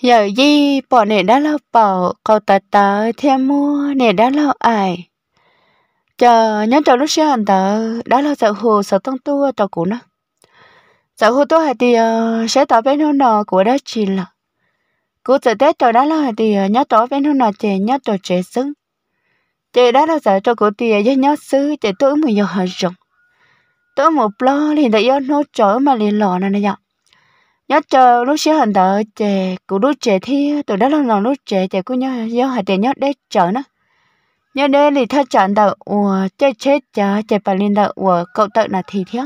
giờ gì bỏ nè đã lo bỏ cậu ta tớ thêm mua nè đã lo ai chờ nhớ chờ lúc xưa anh tớ đã lo sợ hồ sợ tông tua cho cụ nó sợ hồ tôi thì sẽ tỏ bên hôn nọ của đó chỉ là cụ sợ tết cho đã lo thì ờ, nhớ tỏ bên hôn nọ chị nhớ tỏ trẻ sưng chị đã lo sợ cho cụ thì ờ, với nhớ xứ chị tôi mới giờ hơi rộng tôi một lo liền đã yêu nó chỗ mà liền lọ này này nhớ chờ lúc xíu hình tờ chè của lúc chè thì tụi đó là lòng lúc chè chè của nhớ do hạt tiền nhớ để chờ nó nhớ để thì thay chọn tờ ủa chơi chết chờ chè phải linh tờ của cậu tợ là thì thiếu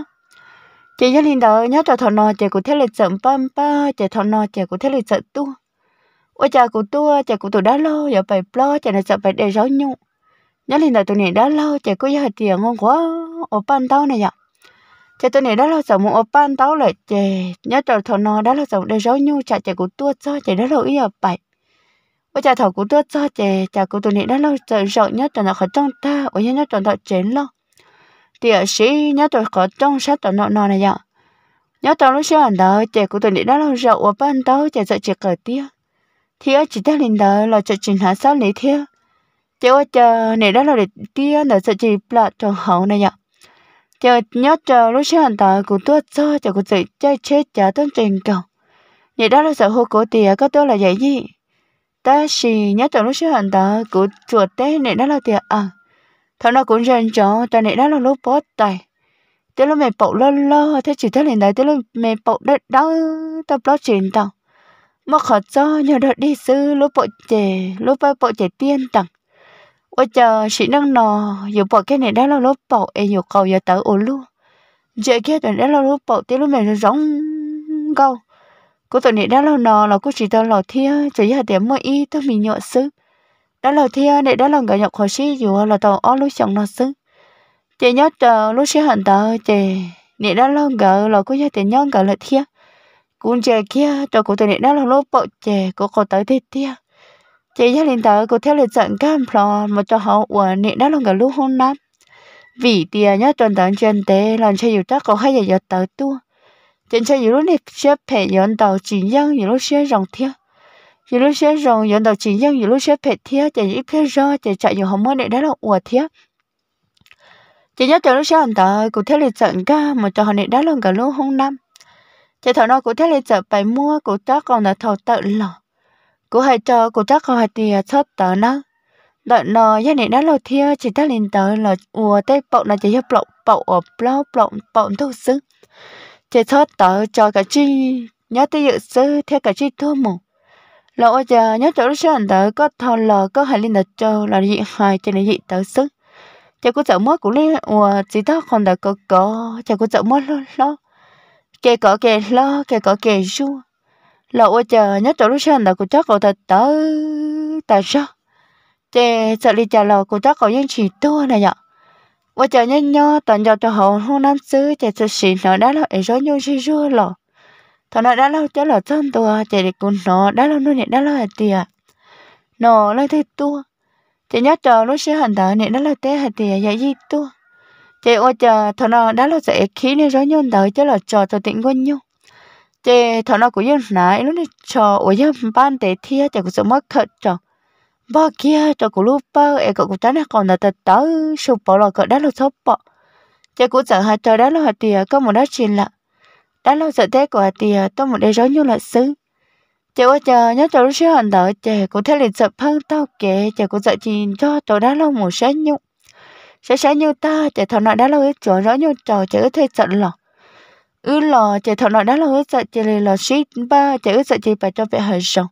chè nhớ linh tờ nhớ tờ thọ nò chè của thế lịch sợm pam pa chè thọ nò chè của thế lịch sợ tu ủa chà của tu chè của tụi đó lo giờ phải lo chè này sợ phải để gió nhung nhớ linh tờ tụi này đã lâu chè của giờ hạt tiền ngon quá ủa pan tao này vậy cho tôi này đó là sống một ban tao lại chè nhớ trò thọ nó đó là sống để rối nhu chả chè của tua cho chè đó là ý ở bảy bây giờ thọ của tua cho chè chả của tôi này đó là sợ rộng nhớ trò nó khó trong ta ở nhớ nhớ trò nó chén lo thì ở sĩ nhớ trò khó trong sát trò nó nọ này vậy nhớ trò lúc xưa đó chè của tôi này đó là rậu ở ban tao chè sợ chè cởi tia thì ở chỉ ta lên đó là chợ trình hạ sát lấy thiêu chè qua chờ này đó là để tia là sợ chè plot trong hậu này vậy chờ nhớ chờ lúc xưa hành tạo của tôi cho chờ của chị chơi chết trả tâm trình cầu vậy đó là sợ hô cổ tìa có tôi là vậy gì ta xì nhớ chờ lúc xưa hành tạo của chuột tế này đó là tìa à thằng nó cũng dần cho ta này đó là lúc bót tay tới lúc mẹ bậu lo lo thế chỉ thế liền đấy tới lúc mẹ bậu đất đó tập lo chuyện tao mà khó cho nhờ đợt đi sư lúc bậu trẻ lúc bậu trẻ tiên tặng chờ chị nò bỏ cái này đã lâu nọ là cô chỉ tao lò thia chỉ giờ tiệm mua y tao mình nhọ xứ đã lò thia này đã lòng cả nhọc khó xí dù là tao ó lúc chồng nó xứ chỉ nhớ chờ lúc xí hận tờ chỉ này đã lâu cả là cô giờ tiệm nhon cả là thia cũng chỉ kia tao cô tụi này đã lâu lúc bỏ chỉ cô có tới thế thia chị gia đình tớ cô theo lịch trận cam phò mà cho họ của nị đã lòng cả lúc hôn lắm vì tia nhá tròn tớ trên tế lòng chơi dù chắc có hai giờ giờ tớ tu trên chơi dù lúc này xếp phải dọn tàu chỉ dân dù lúc xếp rồng thiếu dù lúc xếp rồng dọn tàu chỉ dân dù lúc xếp phải thiếu chạy ít phe do chạy chạy dù không muốn nị đã lòng của thiếu chị nhớ từ lúc xếp hòn tớ cô theo lịch trận ca mà cho họ nị đã lòng cả lúc hôn lắm chị thảo nó cô theo lịch trận phải mua cô chắc còn là thầu tự lòng cô hay cho cô chắc không hay thì à, sốt tớ nó đợi nó gia đình đã lo thia chỉ ta lên tớ là ua tê bậu là chỉ cho bậu bậu ở bậu bậu bậu thuốc sức chỉ sốt tớ cho cả chi nhớ tới dự sư theo cả chi thua mù lỡ giờ nhớ chỗ đó sơn tớ có thò lò có hai lên đặt cho là gì hai cho nên gì tớ sức cho cô sợ mất cũng lên ua chỉ tớ còn đã có có cho cô sợ mất lo lo kể có kể lo kể có kể xua lậu chờ nhớ chỗ lúc sáng là cô chắc cậu thật tớ tớ sao chè sợ đi chờ lậu cô chắc cậu nhưng chỉ tua này nhở và chờ nhân nhau tận giờ cho hậu hôn nam xứ chè sự xịn nó đã lâu ấy rồi nhau chỉ rưa lọ thọ nó đã lâu cho lọ chân tua chè để cô nó đã lâu nuôi nè đã lâu tiệt nó lấy thế tua chè nhớ chờ lúc sáng hẳn tớ nè đã lâu té hạt tiệt vậy gì tua chè ô chờ thằng nó đã lâu sẽ khí nè rồi nhau tới cho lọ chờ cho tỉnh quân nhung chế thằng nó cũng giống nãy lúc này cho ở giống ban để thia cho cũng sợ mất thật cho bao kia cho cũng lúc ba em cũng chán còn là tật tớ sụp bỏ là cỡ đã lúc sốp, bỏ chế cũng sợ hai trời đã lúc hai tiền có một đó chìm lại, đã lâu sợ thế của hai tiền tôi một đứa giống như là xứ chế quá chờ nhớ cháu lúc xưa hành đợi chế cũng thấy liền sợ phân tao kể, chế cũng sợ chìm cho cháu đã lâu một sáng nhung sẽ sáng như ta chế thằng nó đã lâu chỗ rõ như trò chế thấy sợ lòng ư lò chạy thọ nói đó là ư sợ chạy là ship ba chạy ư sợ chạy phải cho bé hơi sòng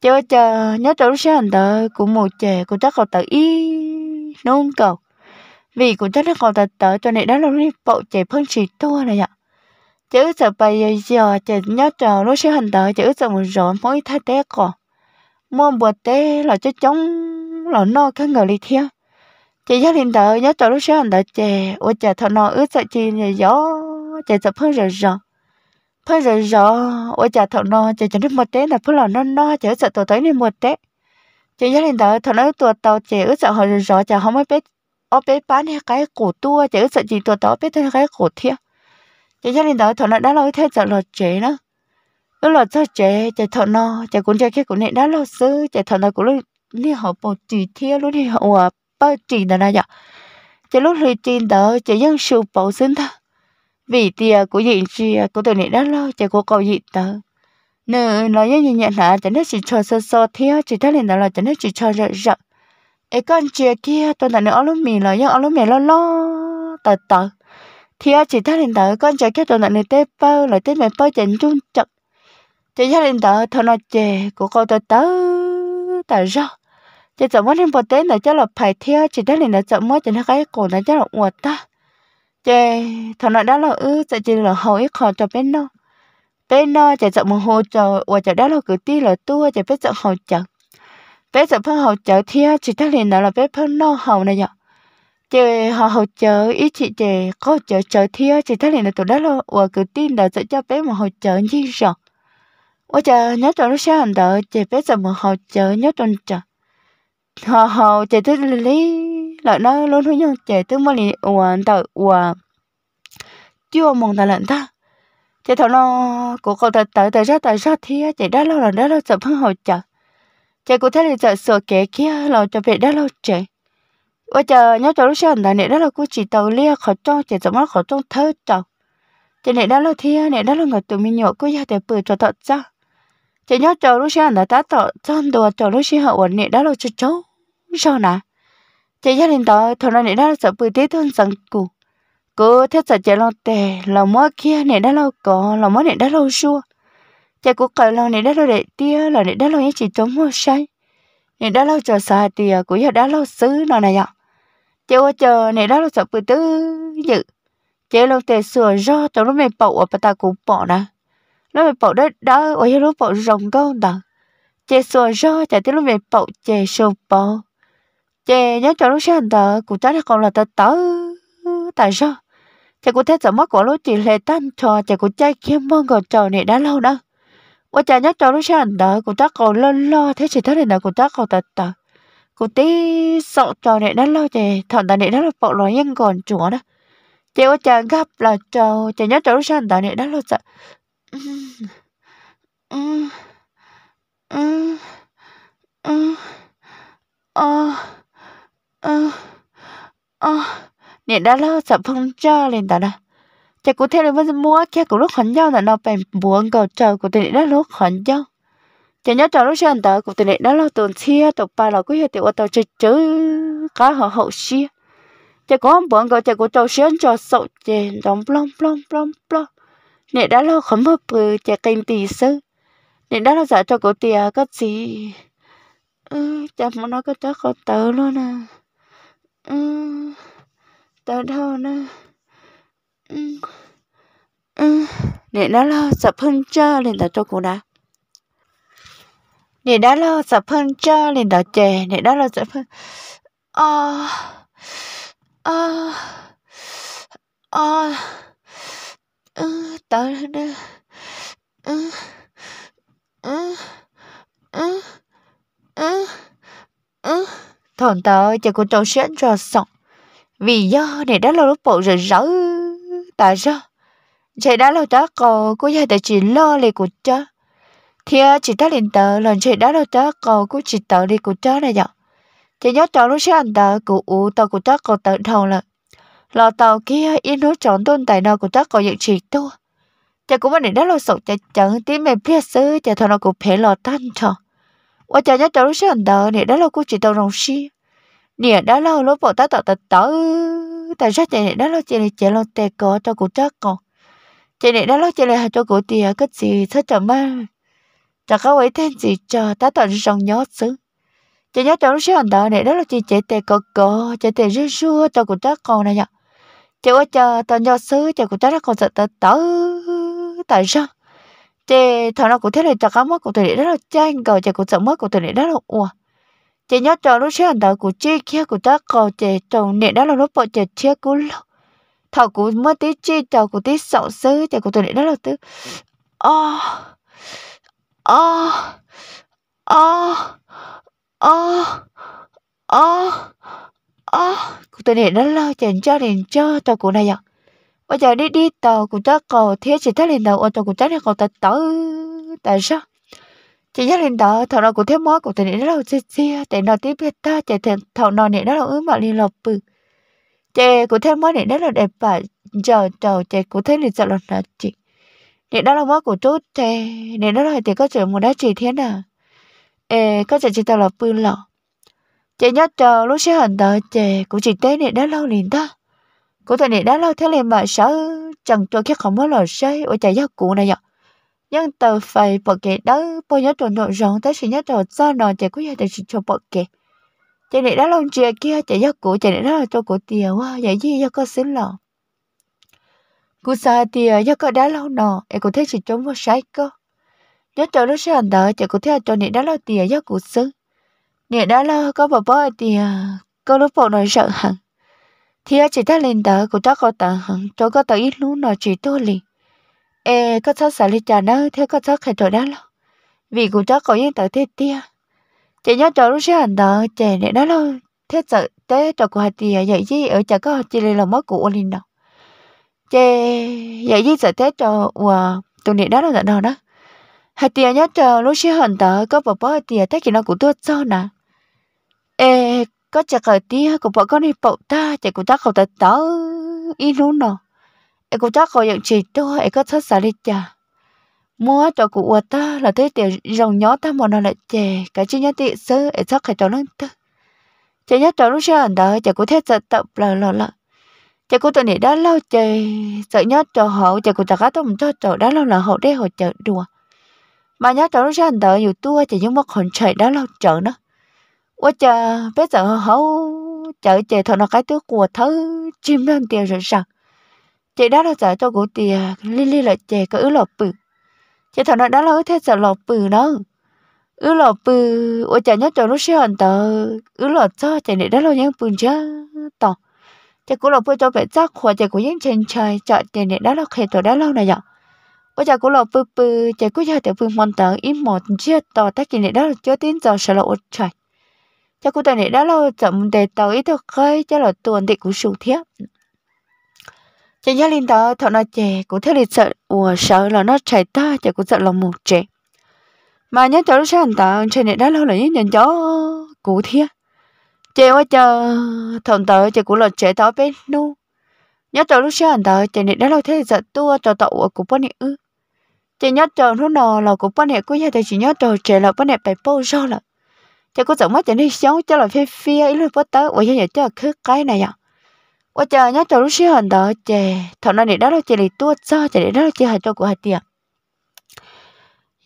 chờ chờ nhớ chỗ lúc sáng tờ cũng một trẻ cũng chắc còn tự ý nôn cầu vì cũng chắc nó còn tự tờ cho nên đó là lúc bộ trẻ phân chỉ tua này ạ chữ sợ bây giờ chạy nhớ chỗ lúc sáng đó chữ sợ một rõ mỗi thay té cỏ mua bùa té là cho chống là no cái người đi theo chị gia đình tờ nhớ chỗ lúc sáng tờ trẻ ôi trẻ thọ nó ướt sợ chị nhà gió chạy sợ phơi rồi rồi phơi rồi rồi ôi chả thọ nó chạy chạy đi một té là phơi lò nó nó chạy sợ tàu tới nên một té chạy gia đình đó thọ nó tụi tàu chạy ước sợ họ rồi rồi chả không mới biết ở bé bán cái cổ tua chạy ước sợ gì tụi tàu biết thôi cái cổ thiệt chạy gia đình đó thọ nó đã lâu thế sợ lọt chế đó ướt lọt sợ chế chạy thọ nó chạy cũng chạy cái cổ này đã lâu xứ chạy thọ nó cũng luôn đi họ bỏ chỉ thiệt luôn đi họ bao chỉ là là vậy chạy lúc thì chỉ đó chạy dân sưu bảo sinh thôi vì tia của diện chi của tôi này đã lo cho cô cầu diện tớ nè nói như nhận là cho hết chỉ cho sơ sơ theo chỉ thấy liền là cho hết chỉ cho rợ rợ ấy con chia kia tôi là nữa lúc mì là nhưng lúc mì lo lo tớ tờ thì chỉ thấy liền tờ con chia kia tôi là người tê bao lại tê mẹ bao chỉnh chung chật chỉ thấy liền tờ thôi nó chè của cô tớ tớ tớ rợ chỉ sợ muốn thêm bột tê là chắc là phải theo chỉ thấy liền là sợ muốn chẳng thấy cái cổ là chắc là uột ta chê thằng nói đó là ư ừ, sẽ chỉ là hậu ít khó cho bên nó bên nó chạy chậm một hồ chờ và chạy đó là cứ ti là tua chạy biết chậm hậu chậm bé sợ phân hậu chợ thia chỉ ta liền đó là bé phân no hậu này nhở chè họ hậu chợ ít chị chè có chợ chợ thia chỉ ta liền là tụi đó là và cứ tin là sẽ cho bé một hậu chợ như rồi ôi chờ nhớ cho nó sẽ hành đợi chè bé sợ một hậu chợ nhớ tuần chợ họ hậu chè tới lý lại nó lớn hơn nhau chạy tới mà lì uan tàu uan chưa mong ta lận ta chạy thằng nó của cậu ta tới tới ra tới ra thì chạy đã lâu rồi đã lâu chậm hơn hồi chờ chạy cũng thấy là chợ sửa kế kia lâu cho về đã lâu chạy và chờ nhớ cho lúc sau này nè đã lâu cô chỉ tàu lia khỏi trong chạy chậm mắt khỏi trong thơ chồng chạy nè đã lâu thì nè đã lâu người tụi mình nhậu cô ra để bự cho thật ra chạy nhớ cho lúc sau này ta tọt trong đồ cho lúc sau hậu nè đã lâu cho cháu sao nào chị gia đình đó thằng nó nè đã sợ bị tết thôn rằng cụ cô thế sợ chị lo tè là mơ kia nè đã lâu có là mơ nè đã lâu xua chị cũng cởi lo nè đã lâu để tia là nè đã lâu nhé chị chống mua say nè đã lâu chờ xa tia của giờ đã lâu xứ nó này ạ chị ô chờ nè đã lâu sợ bị tư dự chị lo tè sửa do tao lúc mày bậu ở bà ta cũng bỏ nè lúc mày bậu đất đó ở giờ lúc bậu rồng con đó chị sửa do chả tiếc lúc mày bậu chị sửa bậu chị nhớ cho nó xem tờ cụ trái còn là tờ tại sao chị cũng thấy sợ mất của lúc chị lệ tan trò chị cũng chạy kiếm mong gọi trò này đã lâu đó và chị nhớ cho nó xem tờ cụ trái còn lo lo thế chị thấy là cụ trái còn tờ tờ cụ sợ trò này đã lâu chị thằng tờ này đã là bộ lo nhân còn chúa đó chị có chả gặp là trò chị nhớ cho nó xem tờ này đã lâu sợ Ừ. Ừ. Ừ. Ờ ơ ờ, ơ ờ, nè đã lo sợ phong cho lên ta đó chả cụ thể là vẫn mua kia cũng lúc khẩn giao là nó phải buồn cầu chờ cụ thể đã lúc khẩn giao chả nhớ chờ lúc sáng tờ cụ thể đã lo tuần chia tụ ba là quý hiệu tiểu tàu chơi chữ cá họ hậu xia Chắc có buồn cầu chả cụ tàu sáng cho sậu chè đóng plong plong plong plong nè đã lo không hợp bự chả kinh tỷ sư nè đã lo giả cho cụ tia có gì ừ, chả muốn nói có chắc không tớ luôn à 嗯，tớ thôi nè, ừ, ừ, nè đã lo sập hơn cho lên tớ cho cô đã nè đã lo sập hơn cho lên tớ chè nè đã lo sập hơn ờ ờ ờ ừ nè, đó ừ ừ ừ ừ, ừ, ừ thằng tớ cho cô trâu xuyên rồi xong vì do này đã lâu lúc bộ rồi rỡ tại sao chạy đã lâu tớ cô cô giờ tớ chỉ lo lì của chớ thì à, chỉ ta liền tớ lần chạy đã lâu tớ cô cô chỉ tớ lì của chớ này dọ thì nhớ trò lúc anh tớ của ủ tớ của tớ cô tớ thầu là lò tàu kia yên hút chọn tôn tài nào của tớ cô dựng chỉ tua chạy cũng mà này đã lâu sổ chạy chẳng tí mẹ biết xứ chạy thằng nào cũng phải lò tan tròn 我家家 cháu sẽ hẳn tờ nè đó là cô chỉ tàu rồng si nè đó là lỗ bộ ta tạo tật tại sao chạy nè đó là chạy nè chạy lông tè cỏ cho cụ chắc còn chạy nè đó là chạy nè cho cụ tìa cái gì thất chậm mà chả có ấy thêm gì cho ta tạo rồng nhớ xứ chạy nhớ cháu sẽ hẳn tờ nè đó là chị chạy tè cỏ cỏ chạy tè rứa rứa cho cụ chắc còn này nhở chạy qua chờ tao nhớ xứ chạy cụ chắc còn sợ tớ tớ tại sao chị thằng nó cũng thế này chắc cá mất của tôi để rất là chán cầu chị cũng sợ mất của tôi để rất là ua chị nhớ cho lúc sáng tạo của chị kia của ta cầu chị trồng nè đó là lúc bọn chị chia cú lâu thằng của mất tí chi thằng của tí sợ sứ chị của tôi để rất là tư ô ô ô ô ô ô của tôi để rất lâu chị cho đến cho thằng của này vậy à? bây giờ đi đi tàu của ta cầu thiết chỉ thấy lên đầu ô tô của ta thì cầu ta tới tại sao chỉ thấy lên đó thầu nó của thế mới của tình nó đâu chia chia tình nó tiếp biết ta chỉ thằng thầu nó này đó là ứng mà đi lọc bự chị của thế mối này đó là đẹp và giờ chờ chị của thế này sợ là là chị này đó là mới của chút chị này đó là thì có chuyện một đá chị thế nào ê có chuyện chị tàu là bự lọ chị nhớ chờ lúc sẽ hẳn đó chị của chị tế này đã lâu liền ta cô thể này đã lâu thế liền mà sợ chẳng trôi khét không mới lò say ở chạy giác cụ này nhở nhưng tờ phải bỏ kệ đó bao nhớ trộn nội rộng tới sự nhớ trộn do nó chạy có gia đình sự cho bỏ kệ chạy này đã lâu chia kia chạy giác cụ chạy này đã lâu cho cổ tiền quá vậy gì do có xin lò cụ xa tiền do có đã lâu nọ em có thấy sự chống vào sai cơ nhớ trộn nó sẽ hành đỡ chạy có thấy cho này đã lâu tiền do cụ xứng nè đã lâu có bỏ bó tiền có lúc bộ nói sợ hẳn thì chỉ ta lên đó cũng đã có tận hẳn cho có tận ít lúc nó chỉ tôi liền e có cháu xả lên trà nữa theo có cháu khai trò đó lo vì cũng đã có những tận thế tia chỉ nhớ cho lúc xưa hành đó trẻ này đó lo thế sợ thế trò của hai tia vậy chứ ở chả có chỉ là mất của liền đâu chị vậy chứ sợ thế cho và tụi này đó là đó đó hai tia nhớ trò lúc xưa hành đó có bảo bảo hai tia thế thì nó cũng tốt cho nè e có chả cái tia của bọn con đi bậu ta chạy của ta không ta tớ y luôn nọ em cũng ta khỏi những chỉ to, em có thất xả đi chả mua cho cụ của ta là thế tiền dòng nhỏ ta một nó lại chè cái chi nhá tị sơ em chắc phải cho nó tư chả cháu cho nó sợ đó chả có thể sợ tập lờ lờ lờ chả có tụi này đã lâu chè sợ nhá cho họ chả có ta cá tôm cho cháu đã lâu là họ để họ chợ đùa mà cháu cho nó sợ đó nhiều tua chả những mất hồn chạy đã lâu chợ nữa 我 chờ bây giờ hấu chờ chị thằng nó cái thứ của thứ chim lên tiền rồi sao chị đã là giờ cho cụ tiền li li là chị có lọp bự chị thằng nó đã là thế giờ lọp bự đó ứ lọp bự ôi chả nhớ cho nó xíu hẳn tờ ứ lọp cho chị này đã là những bự chứ tỏ chị cũng lọp bự cho bé chắc hoặc chị cũng những chân trời chọn chị này đã là khi tôi đã lâu này vậy ôi chả cũng lọp bự bự chị giờ thì bự mòn tờ im mòn chưa tỏ tác chị này đã là chưa tin giờ sợ là ôi cho cô tài này đã lâu chậm để tờ ý thức gây cho là tuần thị của sự thiết cho nhớ linh đó thọ nó chè cũng theo lịch sợ ủa sợ là nó chạy ta chè cũng sợ là một trẻ mà nhớ cháu sáng tờ trên này đã lâu là nhớ nhân cháu cụ thiết chè quá chờ thằng tờ chè cũng là trẻ tao bên nu nhớ cháu lúc sáng tờ trên này đã lâu thế sợ tua cho tàu của bọn này ư chè nhớ cháu lúc nào là của bọn này cũng như thế chỉ nhớ cháu trẻ là bọn này phải bao giờ là cho cô giống mất chẳng đi sống cho là phi phi ấy luôn bắt tới vậy giờ cho khứ cái này ạ và chờ nhá cho lúc xíu hận đó chè thọ này để đó là chè để tua cho chè để đó là chè hạt cho của hạt tiệm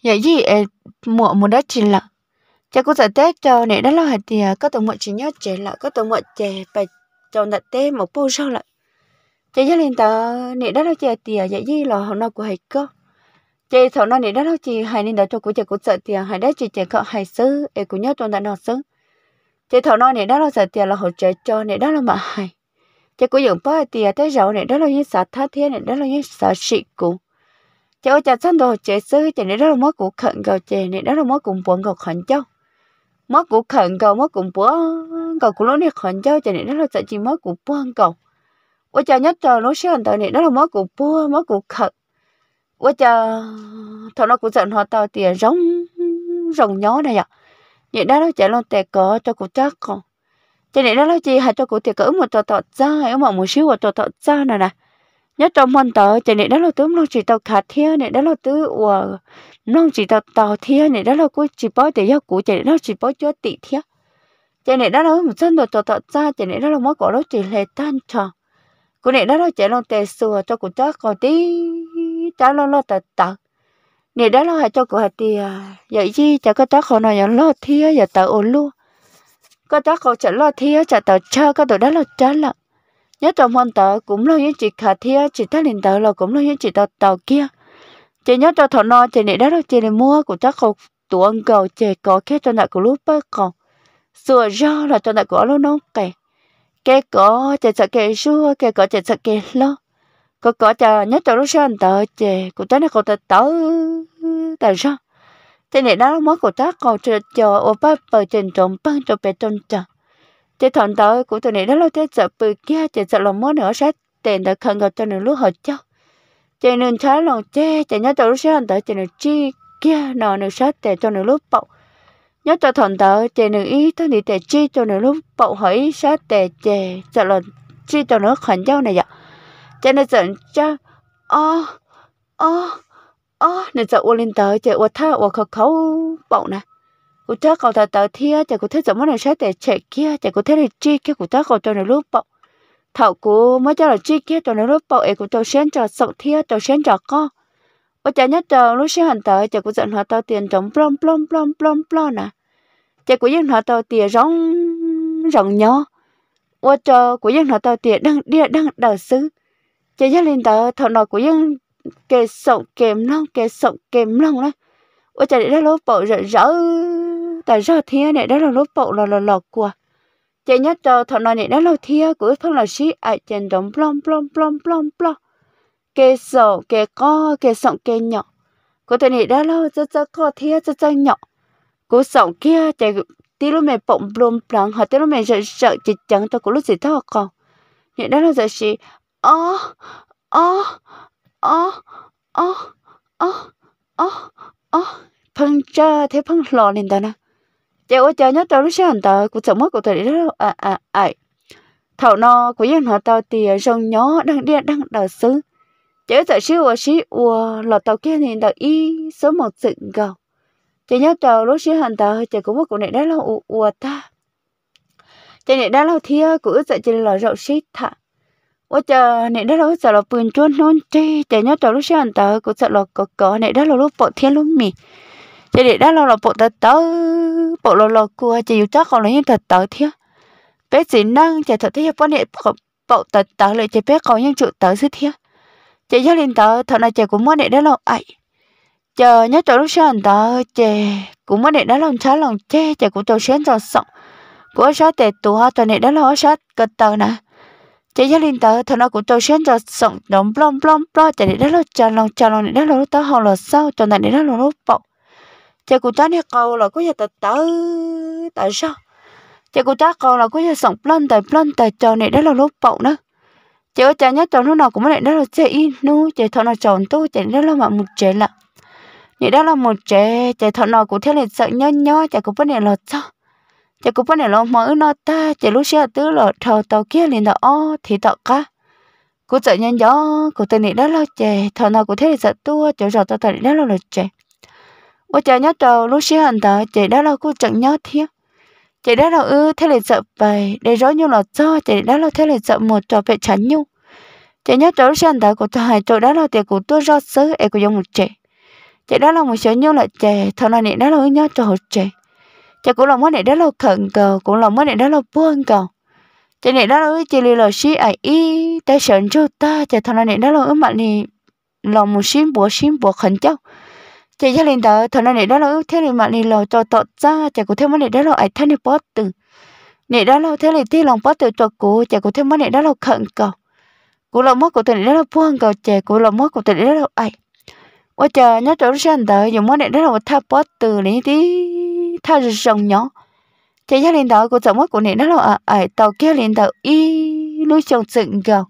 vậy gì mùa mùa đó chỉ là chè cô giải tết cho này đó là hạt tiệm có tổng mọi chỉ nhớ chè là có tổng mọi chè phải cho đặt tê một bô sau lại chè gia đình ta này đó là chè tiệm vậy gì là hôm nay của hạt cơ chị thọ nó này đó nó chị hay nên đã cho cô chị cũng sợ tiền hay đấy chị chị cọ hay xứ em cũng nhớ tôi đã nói xứ chị thầu nó này đó là sợ tiền là hỗ trợ cho này đó là mà hay chị cũng dùng bao tiền tới giàu này đó là những sợ thá thiên này đó là những sợ sĩ cụ chị ơi chị sẵn rồi chị xứ chị này đó là mất của khẩn cầu chị này đó là mất cùng buồn cầu khẩn cháu mất của khẩn cầu mất cùng buồn cầu của nó này khẩn cháu chị này đó là sợ chị mất của buồn cầu ôi chị nhớ trời nó sẽ anh này đó là mất của buồn mất của khẩn quá 我 chờ thằng nó cũng giận họ tao tiền giống rồng nhó này ạ vậy đó nó chạy luôn tè có cho cụ chắc còn cho nên đó nó chỉ hay cho cụ tiền cỡ một trò tọt ra ở một một xíu một trò tọt ra này nè nhớ trong môn tờ cho nên đó là tướng nó chỉ tao khát thiên này đó là tứ ủa nó chỉ tao tao thiên này đó là cô chỉ bó để giao cụ cho nên nó chỉ bó cho tị thiên cho nên đó là một chân đồ trò tọt ra cho nên đó là mới có nó chỉ lệ tan tròn cụ này đó là chạy luôn tè sùa cho cụ chắc còn tí cháu lo lo tật tật nè đó lo hại cho cô hạt thì vậy à, chi, cháu có cháu khỏi nói lo thía giờ tật ổn luôn có cháu khỏi chả lo thía chả tật chơi, có tớ đã lo chán lận nhớ trong môn tật cũng lo những chị khả thía chị ta liền tật là cũng lo những chị tớ tớ kia chị nhớ cho thọ no chị này đó là chị này mua của cháu khỏi tuần cầu chị có khe cho nợ của lúc bơ còn sửa do là cho nợ của lúc nó kẹt kẹt có chạy sợ kẹt xua kẹt có chạy sợ kẹt lo có có chờ nhớ cho nó sơn tờ chè của trái nó còn tờ tớ tờ sao thế này đó mới của trái cô cho chờ ô ba bờ trên trộm băng cho bè trộm chờ thế thằng tớ của tụi này đó lâu thế sợ bự kia chè sợ lòng mới nữa sát tiền tờ khăn gặp cho nó lúc hợp cho chè nên trái lòng che chè nhớ cho nó sơn tờ chè nó chi kia nọ nó sát tiền cho nó lúc bậu nhớ cho thằng tớ chè nó ý tớ đi tè chi cho nó lúc bậu hỏi sát tiền chè sợ lòng chi cho nó khẩn cho này vậy cho nên giận cho ô ô ô nên giờ ô lên tới chạy ô thơ ô khờ khấu bậu nè cụ thơ cầu thờ tờ thia chạy cụ thơ giờ mới là sẽ để chạy kia chạy cụ thơ là chi kia cụ thơ cầu cho nó lúc bậu thảo cụ mới cho là chi kia cho nó lúc bậu ấy cô cho xén cho sậu thia cho xén cho co ô chạy nhất giờ lúc xén hẳn tới chạy cụ giận họ tao tiền trống plom plom plom plom plom nè chạy cụ giận họ tao tiền rong rong nhỏ ô chờ, cụ giận họ tao tiền đang đi đang đầu xứ chế gia linh đó thợ nó của dân kề sộng kèm long kề sộng kèm long đó ôi trời đấy lỗ bộ rỡ rỡ tại rỡ thiên này đó là lỗ bộ là là lọt của chế nhất cho thợ nó này đó là thiên của phong là sĩ ai trên đống plom plom plom plom plom kề sộng kề co kề sộng kề nhọ của thầy này đó là cho cho co thiên cho cho nhọ của sộng kia chạy tí lúc mẹ bỗng plom plom họ tí lúc mẹ rỡ rỡ chỉ chẳng cho của lúc gì thọ còn hiện đó là giờ gì ơ ơ ơ ơ ơ ơ ơ phân cha thế phân lò lên đó nè chị ơi chờ nhớ tao lúc sáng tao cũng chẳng mất của tao đó à à à thảo nó của dân họ tao thì rong nhỏ đang điện đang đào xứ chị ơi sợ siêu và xí ua lò tao kia thì tao y số một sự gầu chị nhớ tao lúc sáng tao chị cũng mất của này đấy là ua ta chị này đã lâu thia à, của sợ chị lò rộng xí thả 我 chờ nè đó là sợ là bùn chôn nôn chi chờ nhớ trâu lúc sáng tờ cũng sợ là có có nè đó là lúc bộ thiên lúc mì chờ nè đó là là bộ tờ tớ bộ lò lò cua chờ yêu chắc còn là hiện thật tớ thiên bé chỉ năng chờ thật thiên bọn nè bộ tờ tớ lại chờ bé còn những trụ tớ sư thiên chờ gia đình tớ thật là chờ cũng muốn nè đó là ấy chờ nhớ trâu lúc sáng tờ chờ cũng muốn nè đó lòng trái lòng che chờ cũng trâu sáng rồi sọng của sát tệ tù hoa chờ nè đó là sát cật tờ nè chỉ cho linh tớ thằng nó cũng trâu xuyên cho sọng đóng plom plom plom chỉ để đó là chà lòng chà lòng để đó nó tớ hòn là sao cho này để đó là lúc bọc chỉ cũng cho này câu là có nhà tớ tớ tại sao chỉ cũng cho câu là có nhà sọng plom tại plom tại cho này đó là nó bọc nữa chỉ ở chả nhớ cho lúc nào cũng lại đó là chơi in nu chỉ thằng nó chọn tôi chỉ đó là mà một chế lạ nhị đó là một chế chỉ thằng nào cũng thế là sợ nhớ nhớ chỉ cũng vấn đề là sao chỉ cũng bên lòng mơ nó ta chỉ lúc xưa tứ lọ thầu tàu kia liền là ô thì tàu cá cô sợ nhân gió cô tên này đã lo chè thầu nào cô thấy sợ tua chỗ rồi tàu thật đã lo là chè ô chờ nhớ tàu lúc xưa anh ta chỉ đã lo cô chẳng nhớ thiếu chỉ đã lo ư thế lại sợ bài để rõ như là do chỉ đã lo thế lại sợ một trò phải chán nhung chỉ nhớ tàu lúc xưa anh ta của thầu hai chỗ đã lo tiền của tôi do sứ em cô dùng một chè chỉ đã lo một số nhung là chè nào này đã lo nhớ tàu chè cho cũng là mới này đó là khẩn cầu cũng là mới này đó là buông cầu cho này đó là chỉ là sĩ ai ý ta sẵn cho ta cho thằng này đó là ước mạnh thì là một xin bùa xin bùa khẩn cháu cho gia đình đó thằng này đó là thế này mạnh thì là cho tọt ra cho cũng thêm mới này đó là ai thân này bớt từ này đó là thế này thì lòng bớt từ cho cô cho cũng thêm mới này đó là khẩn cầu cũng là mất của thằng này đó là buông cầu chè cũng là mất của thằng này đó là ai ôi chờ nhớ chỗ sẵn tới dùng mới này đó là tháp bớt từ này tí 他是什么？thế gia đình đó của tổng mất của nền đó là ở tàu kia lên tàu y lúc chồng dựng cầu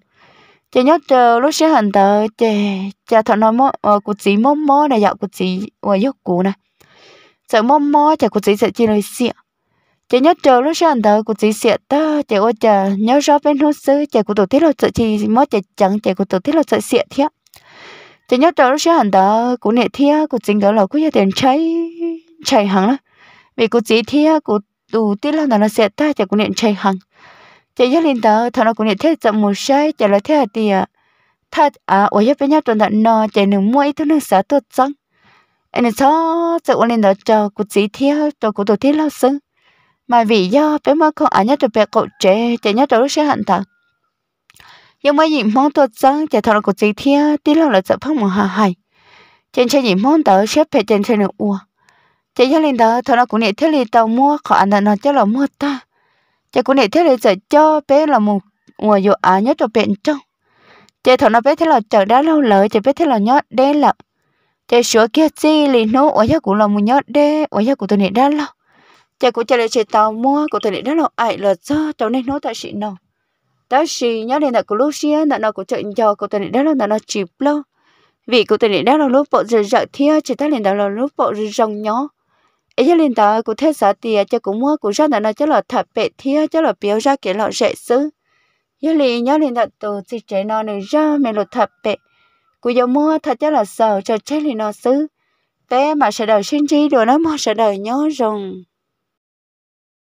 thế nhớ chờ lúc sẽ hẳn tờ chè chè thọ nói mò ờ, của chị mò mò này dạo của chị và ờ, dốc cũ này sợ mò mò chè của chị sẽ chỉ lời xịa chè nhớ chờ lúc sẽ hẳn tờ của chị xịa ta chè ô chè nhớ rõ bên hút sứ chè của tổ tiết là sợ chị mò chè chẳng chè của tổ tiết là sợ xịa thiệt chè nhớ chờ lúc sẽ hẳn tờ của nệ thiệt của chính đó là của gia tiền cháy cháy hẳn lắm vì cô chỉ thi cô đủ tí là nó sẽ ta cho cô niệm chạy hàng chạy gia linh đó thằng nó cô niệm thế chậm một sai chạy là thế à thì thật à ở nhà bên nhà tuần đạn nó chạy nương mua ít thứ nương xả tốt chẳng anh cho chạy ở linh đó cho cô chỉ thi cho cô đủ tí là sưng mà vì do bé mà con ở nhà tụi bé cậu chạy chạy nhà tụi sẽ hạn thật nhưng mà nhìn mong tốt chẳng chạy thằng nó cô chỉ thi tí là là chạy phong một hà hải trên chơi nhìn mong đó xếp phải trên chơi nửa uổng chỉ cho lên đó thôi nó cũng để thiết lý tàu mua khó ăn nó cho là mua ta chỉ cũng để thiết lý giờ cho bé là một ngoài dù á nhớ cho bệnh trong chỉ thôi nó bé thế là chờ đã lâu lợi chỉ bé thế là nhớ đế là chỉ sửa kia chi lì nó ở nhà cũng là một nhớ đế ở nhà của tôi này đã lâu chỉ cũng chỉ là chỉ tàu mua của tôi này đã lâu ai là do tàu nên nó tại chị nào tại chỉ nhớ đến là của lúc xưa là nó của chuyện giờ của tôi này đã lâu là nó chìm lâu vì của tôi này đã lâu lúc bộ rừng rợ thia chỉ ta liền đã lâu lúc bộ rừng rồng nhỏ ấy giờ linh đó cũng thế giá tiền cho cũng mua cũng ra là nó cho là thật bệ thiếu cho là biểu ra kiểu là rẻ xứ giờ lì nhớ linh đó từ chỉ trẻ nó này ra mẹ lột thật bệ cũng giờ mua thật cho là sợ cho chết linh nó xứ bé mà sẽ đời sinh trí đồ nó mà sẽ đời nhớ rồng